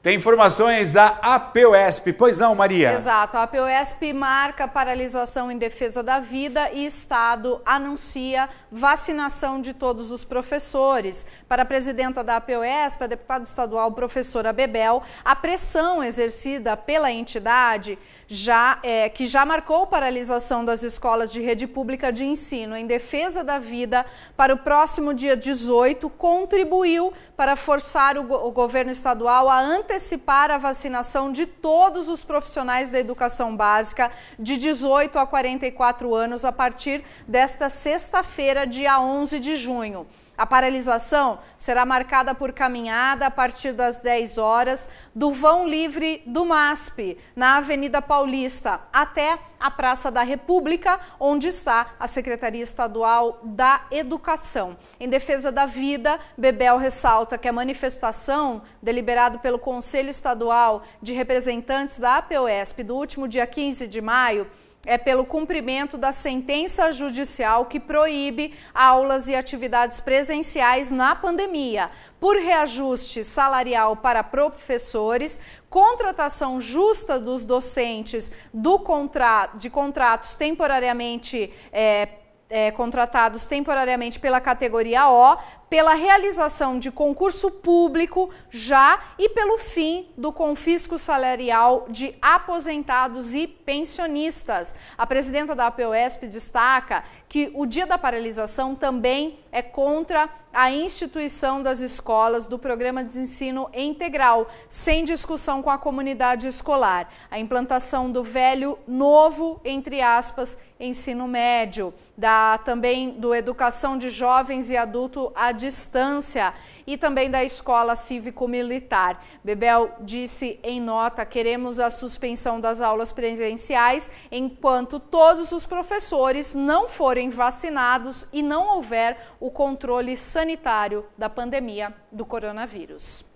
Tem informações da APOESP, pois não, Maria? Exato, a APOESP marca paralisação em defesa da vida e Estado anuncia vacinação de todos os professores. Para a presidenta da APOESP, a deputada estadual professora Bebel, a pressão exercida pela entidade, já é, que já marcou paralisação das escolas de rede pública de ensino em defesa da vida para o próximo dia 18, contribuiu para forçar o, go o governo estadual a antecipar antecipar a vacinação de todos os profissionais da educação básica de 18 a 44 anos a partir desta sexta-feira, dia 11 de junho. A paralisação será marcada por caminhada a partir das 10 horas do vão livre do MASP, na Avenida Paulista, até a Praça da República, onde está a Secretaria Estadual da Educação. Em defesa da vida, Bebel ressalta que a manifestação deliberada pelo Conselho Estadual de Representantes da APOESP do último dia 15 de maio é pelo cumprimento da sentença judicial que proíbe aulas e atividades presenciais na pandemia, por reajuste salarial para professores, contratação justa dos docentes do, contra, de contratos temporariamente é, é, contratados temporariamente pela categoria O, pela realização de concurso público já e pelo fim do confisco salarial de aposentados e pensionistas. A presidenta da APOESP destaca que o dia da paralisação também é contra a instituição das escolas do programa de ensino integral, sem discussão com a comunidade escolar. A implantação do velho novo, entre aspas, ensino médio, da também do educação de jovens e adulto à distância e também da escola cívico-militar. Bebel disse em nota: "Queremos a suspensão das aulas presenciais enquanto todos os professores não forem vacinados e não houver o controle sanitário da pandemia do coronavírus."